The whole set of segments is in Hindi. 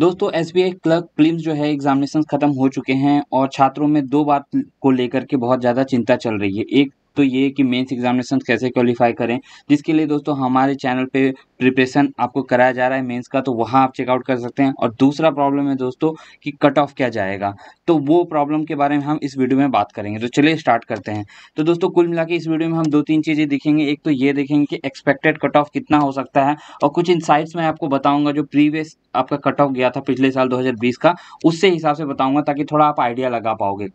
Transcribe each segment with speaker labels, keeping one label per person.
Speaker 1: दोस्तों एस बी आई क्लर्क फिल्म जो है एग्जामिनेशन खत्म हो चुके हैं और छात्रों में दो बात को लेकर के बहुत ज़्यादा चिंता चल रही है एक तो ये कि मेंस एग्जामिनेशन कैसे क्वालिफाई करें जिसके लिए दोस्तों हमारे चैनल पे प्रिपरेशन आपको कराया जा रहा है मेंस का तो वहाँ आप चेकआउट कर सकते हैं और दूसरा प्रॉब्लम है दोस्तों कि कट ऑफ क्या जाएगा तो वो प्रॉब्लम के बारे में हम इस वीडियो में बात करेंगे तो चलिए स्टार्ट करते हैं तो दोस्तों कुल मिला इस वीडियो में हम दो तीन चीज़ें देखेंगे एक तो ये देखेंगे कि एक्सपेक्टेड कट ऑफ कितना हो सकता है और कुछ इनसाइट्स मैं आपको बताऊँगा जो प्रीवियस आपका कट ऑफ गया था पिछले साल दो का उससे हिसाब से बताऊँगा ताकि थोड़ा आप आइडिया लगा पाओगे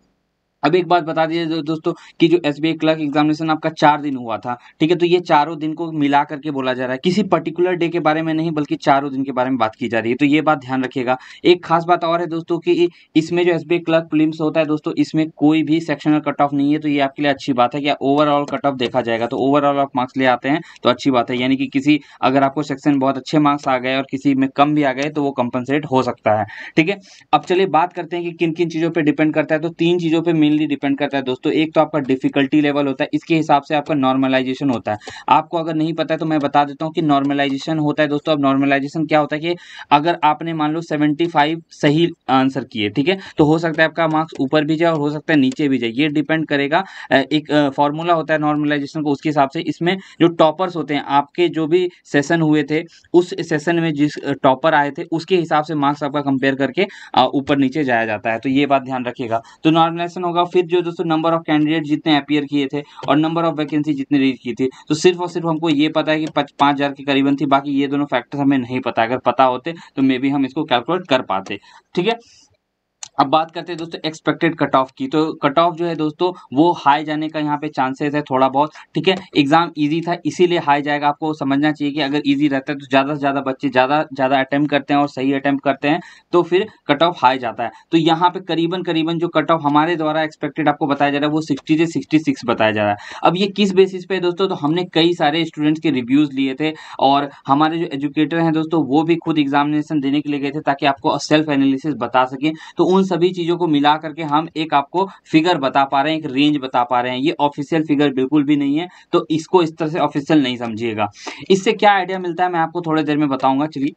Speaker 1: अब एक बात बता दीजिए दोस्तों कि जो एस क्लर्क एग्जामिनेशन आपका चार दिन हुआ था ठीक है तो ये चारों दिन को मिला करके बोला जा रहा है किसी पर्टिकुलर डे के बारे में नहीं बल्कि चारों दिन के बारे में बात की जा रही है तो ये बात ध्यान रखिएगा एक खास बात और है दोस्तों कि इसमें जो एस क्लर्क प्लिम्स होता है दोस्तों इसमें कोई भी सेक्शनल कट ऑफ नहीं है तो ये आपके लिए अच्छी बात है कि ओवरऑल कट ऑफ देखा जाएगा तो ओवरऑल आप मार्क्स ले आते हैं तो अच्छी बात है यानी कि किसी अगर आपको सेक्शन बहुत अच्छे मार्क्स आ गए और किसी में कम भी आ गए तो वो कंपनसेट हो सकता है ठीक है अब चलिए बात करते हैं कि किन किन चीज़ों पर डिपेंड करता है तो तीन चीज़ों पर मिल मेनली डिपेंड करता है दोस्तों एक तो आपका डिफिकल्टी लेवल होता है इसके हिसाब से आपका नॉर्मलाइजेशन होता है आपको अगर नहीं पता है तो मैं बता देता हूँ कि नॉर्मलाइजेशन होता है दोस्तों अब नॉर्मलाइजेशन क्या होता है कि अगर आपने मान लो सेवेंटी सही आंसर किए ठीक है तो हो सकता है आपका मार्क्स ऊपर भी जाए और हो सकता है नीचे भी जाए ये डिपेंड करेगा एक फॉर्मूला होता है नॉर्मलाइजेशन को उसके हिसाब से इसमें जो टॉपर्स होते हैं आपके जो भी सेशन हुए थे उस सेशन में जिस टॉपर आए थे उसके हिसाब से मार्क्स आपका कंपेयर करके ऊपर नीचे जाया जाता है तो ये बात ध्यान रखिएगा तो नॉर्मलाइजेशन होगा होगा फिर जो दोस्तों नंबर ऑफ कैंडिडेट जितने अपियर किए थे और नंबर ऑफ वैकेंसी जितने रीज की थी तो सिर्फ और सिर्फ हमको ये पता है कि पाँच हज़ार के करीबन थी बाकी ये दोनों फैक्टर्स हमें नहीं पता अगर पता होते तो मे बी हम इसको कैलकुलेट कर पाते ठीक है अब बात करते हैं दोस्तों एक्सपेक्टेड कट ऑफ की तो कट ऑफ जो है दोस्तों वो हाई जाने का यहाँ पे चांसेस है थोड़ा बहुत ठीक है एग्जाम इजी था इसीलिए हाई जाएगा आपको समझना चाहिए कि अगर इजी रहता है तो ज़्यादा से ज़्यादा बच्चे ज़्यादा ज़्यादा अटैम्प्ट करते हैं और सही अटैम्प्ट करते हैं तो फिर कट ऑफ हाई जाता है तो यहाँ पे करीबन करीबन जो कट ऑफ हमारे द्वारा एक्सपेक्टेड आपको बताया जा रहा है वो सिक्सटी से सिक्सटी सिक्स बताया जा रहा है अब ये किस बेसिस पे दोस्तों तो हमने कई सारे स्टूडेंट्स के रिव्यूज़ लिए थे और हमारे जो एजुकेटर हैं दोस्तों वो भी खुद एग्जामिनेशन देने के लिए गए थे ताकि आपको सेल्फ एनालिसिस बता सकें तो उन सभी चीज़ों को मिला करके हम एक आपको फिगर बता पा रहे हैं एक रेंज बता पा रहे हैं ये ऑफिशियल फिगर बिल्कुल भी नहीं है तो इसको इस तरह से ऑफिशियल नहीं समझिएगा इससे क्या आइडिया मिलता है मैं आपको थोड़ी देर में बताऊंगा चलिए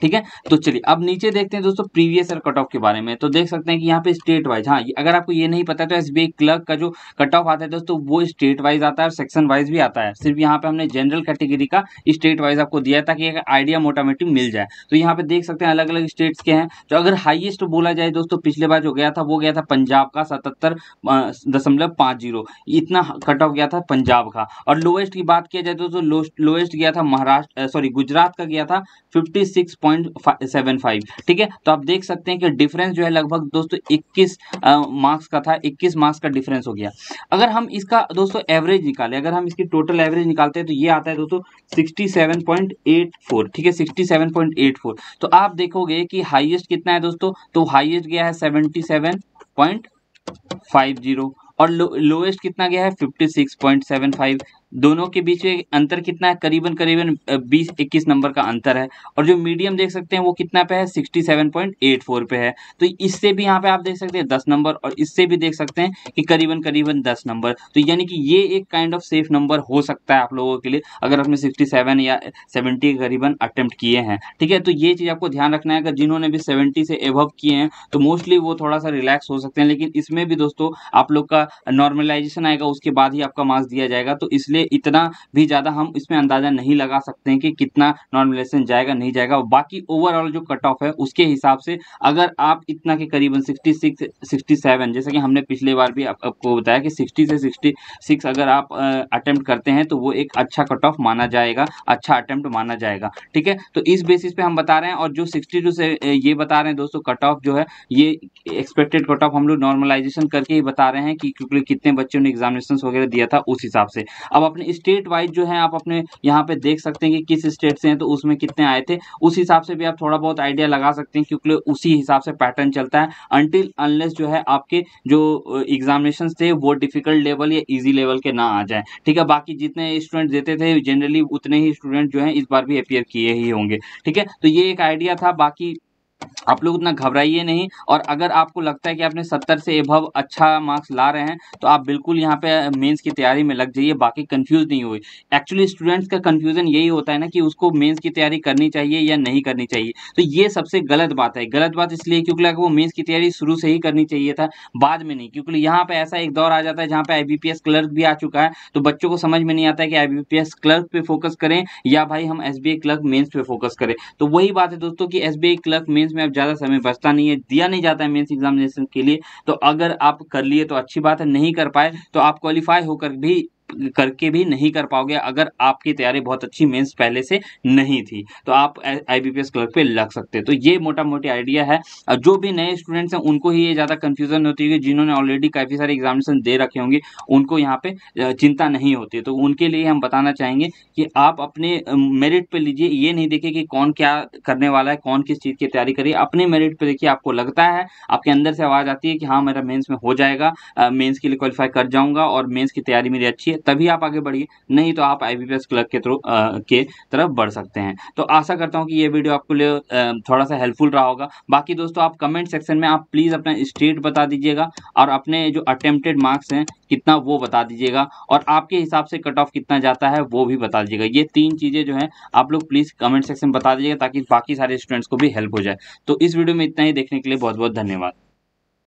Speaker 1: ठीक है तो चलिए अब नीचे देखते हैं दोस्तों प्रीवियस ईयर कट ऑफ के बारे में तो देख सकते हैं कि यहाँ पे स्टेट वाइज हाँ अगर आपको ये नहीं पता तो एस बी क्लर्क का जो कट ऑफ आता है दोस्तों वो स्टेट वाइज आता है और सेक्शन वाइज भी आता है सिर्फ यहाँ पे हमने जनरल कैटेगरी का स्टेट वाइज आपको दिया ताकि एक आइडिया मोटामोटी मिल जाए तो यहाँ पे देख सकते हैं अलग अलग स्टेट्स के हैं तो अगर हाइएस्ट बोला जाए दोस्तों पिछले बार जो गया था वो गया था पंजाब का सतहत्तर दशमलव जीरो इतना कट ऑफ गया था पंजाब का और लोएस्ट की बात किया जाए दोस्तों लोएस्ट गया था महाराष्ट्र सॉरी गुजरात का गया था fifty six point point seven five ठीक है तो आप देख सकते हैं कि डिफरेंस जो है लगभग दोस्तों इक्कीस मार्क्स का था इक्कीस मार्क्स का डिफरेंस हो गया अगर हम इसका दोस्तों एवरेज निकाले अगर हम इसकी टोटल एवरेज निकालते हैं तो ये आता है दोस्तों सिक्सटी ठीक है सिक्सटी तो आप देखोगे कि हाईएस्ट कितना है दोस्तों तो हाइएस्ट गया है सेवेंटी सेवन पॉइंट और लो, लोएस्ट कितना गया है 56.75 सिक्स दोनों के बीच में अंतर कितना है करीबन करीबन बीस इक्कीस नंबर का अंतर है और जो मीडियम देख सकते हैं वो कितना पे है sixty seven point eight four पे है तो इससे भी यहाँ पे आप देख सकते हैं दस नंबर और इससे भी देख सकते हैं कि करीबन करीबन दस नंबर तो यानी कि ये एक काइंड ऑफ सेफ नंबर हो सकता है आप लोगों के लिए अगर आपने सिक्सटी सेवन या सेवेंटी के करीबन अटेम्प्ट किए हैं ठीक है तो ये चीज़ आपको ध्यान रखना है अगर जिन्होंने भी सेवेंटी से एवव किए हैं तो मोस्टली वो थोड़ा सा रिलैक्स हो सकते हैं लेकिन इसमें भी दोस्तों आप लोग का नॉर्मलाइजेशन आएगा उसके बाद ही आपका मार्क्स दिया जाएगा तो इसलिए इसलिए इतना भी ज़्यादा हम इसमें अंदाज़ा नहीं लगा सकते हैं कि कितना नॉर्मलाइजेशन जाएगा नहीं जाएगा बाकी ओवरऑल जो कट ऑफ है उसके हिसाब से अगर आप इतना के करीबन सिक्सटी सिक्स सिक्सटी सेवन जैसे कि हमने पिछले बार भी आप, आपको बताया कि सिक्सटी से सिक्सटी सिक्स अगर आप अटैम्प्ट करते हैं तो वो एक अच्छा कट ऑफ माना जाएगा अच्छा अटैम्प्ट माना जाएगा ठीक है तो इस बेसिस पे हम बता रहे हैं और जो सिक्सटी से ये बता रहे हैं दोस्तों कट ऑफ जो है ये एक्सपेक्टेड कट ऑफ हम लोग नॉर्मलाइजेशन करके ही बता रहे हैं कि क्योंकि कितने बच्चों ने एग्जामिनेशन वगैरह दिया था उस हिसाब से अब अपने स्टेट वाइज जो है आप अपने यहाँ पे देख सकते हैं कि किस स्टेट से हैं तो उसमें कितने आए थे उस हिसाब से भी आप थोड़ा बहुत आइडिया लगा सकते हैं क्योंकि उसी हिसाब से पैटर्न चलता है अनटिल अनलेस जो है आपके जो एग्जामिनेशन थे वो डिफिकल्ट लेवल या ईजी लेवल के ना आ जाए ठीक है बाकी जितने स्टूडेंट देते थे जनरली उतने ही स्टूडेंट जो है इस बार भी अपियर किए ही होंगे ठीक है तो ये एक आइडिया था बाकी आप लोग उतना घबराइए नहीं और अगर आपको लगता है कि आपने सत्तर से एभव अच्छा मार्क्स ला रहे हैं तो आप बिल्कुल यहाँ पे मेंस की तैयारी में लग जाइए बाकी कंफ्यूज नहीं हुई एक्चुअली स्टूडेंट्स का कंफ्यूजन यही होता है ना कि उसको मेंस की तैयारी करनी चाहिए या नहीं करनी चाहिए तो ये सबसे गलत बात है गलत बात इसलिए क्योंकि अगर वो मेन्स की तैयारी शुरू से ही करनी चाहिए था बाद में नहीं क्योंकि यहाँ पर ऐसा एक दौर आ जाता है जहाँ पर आई क्लर्क भी आ चुका है तो बच्चों को समझ में नहीं आता है कि आई क्लर्क पर फोकस करें या भाई हम एस क्लर्क मेन्स पे फोकस करें तो वही बात है दोस्तों की एस क्लर्क मेन्स कॉलेज में अब ज़्यादा समय बचता नहीं है दिया नहीं जाता है मेन्स एग्जामिनेशन के लिए तो अगर आप कर लिए तो अच्छी बात है नहीं कर पाए तो आप क्वालिफाई होकर भी करके भी नहीं कर पाओगे अगर आपकी तैयारी बहुत अच्छी मेंस पहले से नहीं थी तो आप आई बी क्लर्क पे लग सकते तो ये मोटा मोटी आइडिया है जो भी नए स्टूडेंट्स हैं उनको ही ये ज़्यादा कन्फ्यूजन होती है जिन्होंने ऑलरेडी काफ़ी सारे एग्जामिनेशन दे रखे होंगे उनको यहाँ पे चिंता नहीं होती तो उनके लिए हम बताना चाहेंगे कि आप अपने मेरिट पर लीजिए ये नहीं देखिए कि कौन क्या करने वाला है कौन किस चीज़ की तैयारी करिए अपने मेरिट पर देखिए आपको लगता है आपके अंदर से आवाज़ आती है कि हाँ मेरा मेन्स में हो जाएगा मेन्स के लिए क्वालिफाई कर जाऊँगा और मेन्स की तैयारी मेरी अच्छी है तभी आप आगे बढ़िए नहीं तो आप आई बी क्लर्क के थ्रू के तरफ बढ़ सकते हैं तो आशा करता हूँ कि ये वीडियो आपको लिए थोड़ा सा हेल्पफुल रहा होगा बाकी दोस्तों आप कमेंट सेक्शन में आप प्लीज़ अपना स्टेट बता दीजिएगा और अपने जो अटेम्प्टेड मार्क्स हैं कितना वो बता दीजिएगा और आपके हिसाब से कट ऑफ कितना जाता है वो भी बता दीजिएगा ये तीन चीज़ें जो है आप लोग प्लीज़ कमेंट सेक्शन बता दीजिएगा ताकि बाकी सारे स्टूडेंट्स को भी हेल्प हो जाए तो इस वीडियो में इतना ही देखने के लिए बहुत बहुत धन्यवाद